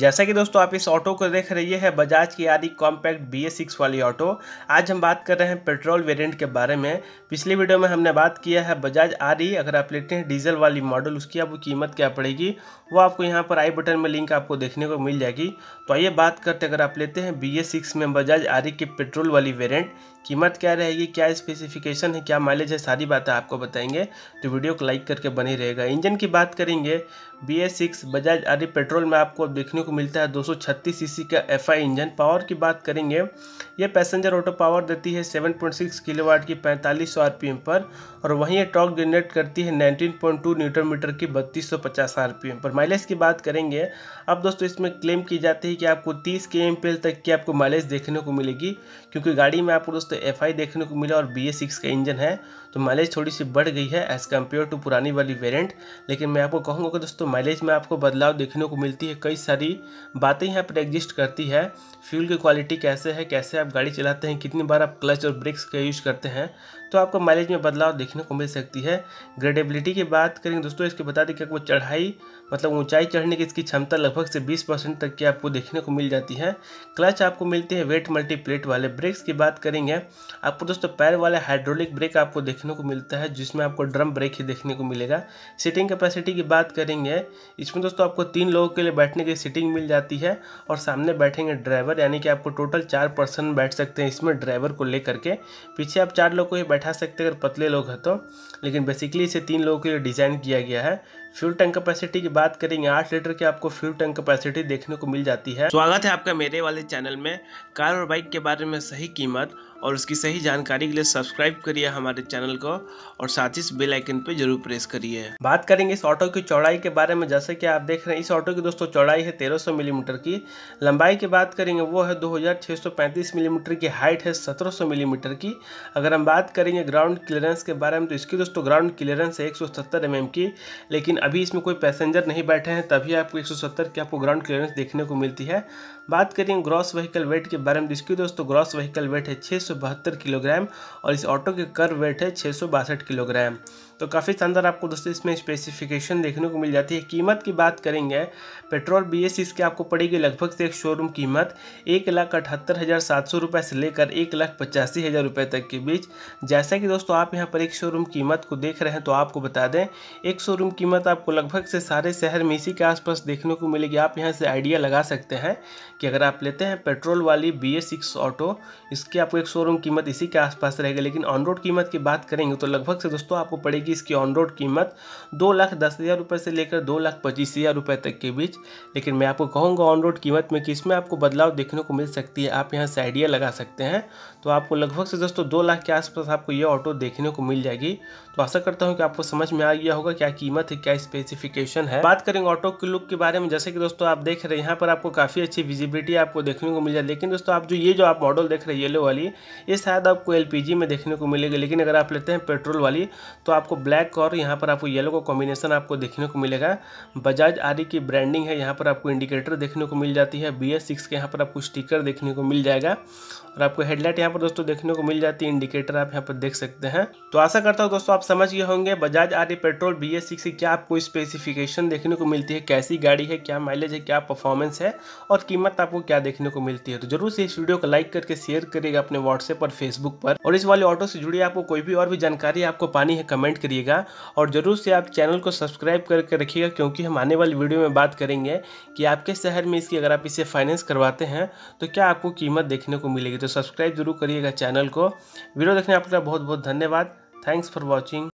जैसा कि दोस्तों आप इस ऑटो को देख रही है बजाज की आदि कॉम्पैक्ट बी सिक्स वाली ऑटो आज हम बात कर रहे हैं पेट्रोल वेरिएंट के बारे में पिछली वीडियो में हमने बात किया है बजाज आदि अगर आप लेते हैं डीजल वाली मॉडल उसकी आपको कीमत क्या पड़ेगी वो आपको यहाँ पर आई बटन में लिंक आपको देखने को मिल जाएगी तो आइए बात करते अगर आप लेते हैं बी सिक्स में बजाज आदि की पेट्रोल वाली वेरियंट कीमत क्या रहेगी क्या स्पेसिफिकेशन है क्या माइलेज है सारी बातें आपको बताएंगे तो वीडियो को लाइक करके बने रहेगा इंजन की बात करेंगे बी सिक्स बजाज आदि पेट्रोल में आपको देखने को मिलता है 236 सीसी का एफआई इंजन पावर की बात करेंगे यह पैसेंजर ऑटो पावर देती है 7.6 किलोवाट की 4500 आरपीएम पर और वहीं यह टॉक जनरेट करती है 19.2 न्यूटन मीटर की 3250 आरपीएम पर माइलेज की बात करेंगे अब दोस्तों इसमें क्लेम की जाती है कि आपको तीस के एम तक की आपको माइलेज देखने को मिलेगी क्योंकि गाड़ी में आपको दोस्तों एफ देखने को मिला और बी का इंजन है तो माइलेज थोड़ी सी बढ़ गई है एज़ कम्पेयर टू पुरानी वाली वेरियंट लेकिन मैं आपको कहूँगा कि दोस्तों माइलेज में आपको बदलाव देखने को मिलती है कई सारी सारी बातें यहाँ पर एग्जिस्ट करती है फ्यूल की क्वालिटी कैसे है कैसे आप गाड़ी चलाते हैं कितनी बार आप क्लच और ब्रेक्स का यूज़ करते हैं तो आपको माइलेज में बदलाव देखने को मिल सकती है ग्रेडेबिलिटी की बात करेंगे दोस्तों इसके बता दें कि आपको चढ़ाई मतलब ऊंचाई चढ़ने की इसकी क्षमता लगभग से 20 परसेंट तक की आपको देखने को मिल जाती है क्लच आपको मिलते हैं वेट मल्टीप्लेट वाले ब्रेक्स की बात करेंगे आपको दोस्तों पैर वाले हाइड्रोलिक ब्रेक आपको देखने को मिलता है जिसमें आपको ड्रम ब्रेक ही देखने को मिलेगा सीटिंग कैपेसिटी की बात करेंगे इसमें दोस्तों आपको तीन लोगों के लिए बैठने की सीटिंग मिल जाती है और सामने बैठेंगे ड्राइवर यानी कि आपको टोटल चार पर्सन बैठ सकते हैं इसमें ड्राइवर को लेकर के पीछे आप चार लोग को ही बैठ बैठा सकते अगर पतले लोग हैं तो लेकिन बेसिकली इसे तीन लोगों के लिए डिज़ाइन किया गया है फ्यूल टैंक कैपेसिटी की बात करेंगे आठ लीटर की आपको फ्यूल टैंक कैपेसिटी देखने को मिल जाती है स्वागत है आपका मेरे वाले चैनल में कार और बाइक के बारे में सही कीमत और उसकी सही जानकारी के लिए सब्सक्राइब करिए हमारे चैनल को और साथ ही इस बेल आइकन पे जरूर प्रेस करिए बात करेंगे इस ऑटो की चौड़ाई के बारे में जैसे कि आप देख रहे हैं इस ऑटो की दोस्तों चौड़ाई है 1300 मिलीमीटर की लंबाई की बात करेंगे वो है 2635 मिलीमीटर की हाइट है 1700 मिलीमीटर की अगर हम बात करेंगे ग्राउंड क्लियरेंस के बारे में तो इसकी दोस्तों ग्राउंड क्लियरेंस है एक सौ mm की लेकिन अभी इसमें कोई पैसेंजर नहीं बैठे हैं तभी आपको एक सौ की आपको ग्राउंड क्लियरेंस देखने को मिलती है बात करेंगे ग्रॉस व्हीकल वेट के बारे में तो इसकी दोस्तों ग्रॉस व्हीकल वेट है छः किलोग्राम और इस ऑटो के कर वेट है छः किलोग्राम तो काफ़ी शानदार आपको दोस्तों इसमें स्पेसिफिकेशन देखने को मिल जाती है कीमत की बात करेंगे पेट्रोल बी एस इसकी आपको पड़ेगी लगभग से एक शोरूम कीमत एक लाख अठहत्तर हज़ार सात सौ रुपये से लेकर एक लाख पचासी हज़ार रुपये तक के बीच जैसा कि दोस्तों आप यहाँ पर एक शोरूम कीमत को देख रहे हैं तो आपको बता दें एक शोरूम कीमत आपको लगभग से सारे शहर में इसी के आसपास देखने को मिलेगी आप यहाँ से आइडिया लगा सकते हैं कि अगर आप लेते हैं पेट्रोल वाली बी एस सिक्स ऑटो इसकी आपको एक शोरूम कीमत इसी के आसपास रहेगी लेकिन ऑन रोड कीमत की बात करेंगे तो लगभग से दोस्तों आपको पड़ेगी जाएगी इसकी ऑन रोड कीमत दो लाख दस हज़ार रुपये से लेकर दो लाख पच्चीस हज़ार रुपये तक के बीच लेकिन मैं आपको कहूँगा ऑन रोड कीमत में कि इसमें आपको बदलाव देखने को मिल सकती है आप यहाँ से आइडिया लगा सकते हैं तो आपको लगभग से दोस्तों दो लाख के आसपास आपको ये ऑटो देखने को मिल जाएगी तो आशा करता हूँ कि आपको समझ में आ गया होगा क्या कीमत है क्या स्पेसिफिकेशन है बात करेंगे ऑटो के लुक के बारे में जैसे कि दोस्तों आप देख रहे हैं यहाँ पर आपको काफ़ी अच्छी विजिबिलिटी आपको देखने को मिल जाए लेकिन दोस्तों आप जो ये जो आप मॉडल देख रहे हैं येलो वाली ये शायद आपको एल में देखने को मिलेगी लेकिन अगर आप लेते हैं पेट्रोल वाली तो आपको आपको ब्लैक और यहाँ पर आपको येलो का कॉम्बिनेशन आपको देखने को मिलेगा बजाज आदि की ब्रांडिंग है यहाँ पर आपको इंडिकेटर देखने को मिल जाती है बी एस के यहाँ पर आपको स्टिकर देखने को मिल जाएगा और आपको हेडलाइट यहाँ पर दोस्तों देखने को मिल जाती है इंडिकेटर आप यहाँ पर देख सकते हैं तो आशा करता हूँ दोस्तों आप समझ गए होंगे बजाज आदि पेट्रोल बी एस सिक्स क्या आपको स्पेसिफिकेशन देखने को मिलती है कैसी गाड़ी है क्या माइलेज है क्या परफॉर्मेंस है और कीमत आपको क्या देखने को मिलती है तो जरूर से इस वीडियो को लाइक करके शेयर करिएगा अपने व्हाट्सएप और फेसबुक पर और इस वाले ऑटो से जुड़ी आपको कोई भी और भी जानकारी आपको पानी है कमेंट करिएगा और ज़रूर से आप चैनल को सब्सक्राइब करके रखिएगा क्योंकि हम आने वाली वीडियो में बात करेंगे कि आपके शहर में इसकी अगर आप इसे फाइनेंस करवाते हैं तो क्या आपको कीमत देखने को मिलेगी तो सब्सक्राइब जरूर करिएगा चैनल को वीडियो देखने आपका बहुत बहुत धन्यवाद थैंक्स फॉर वॉचिंग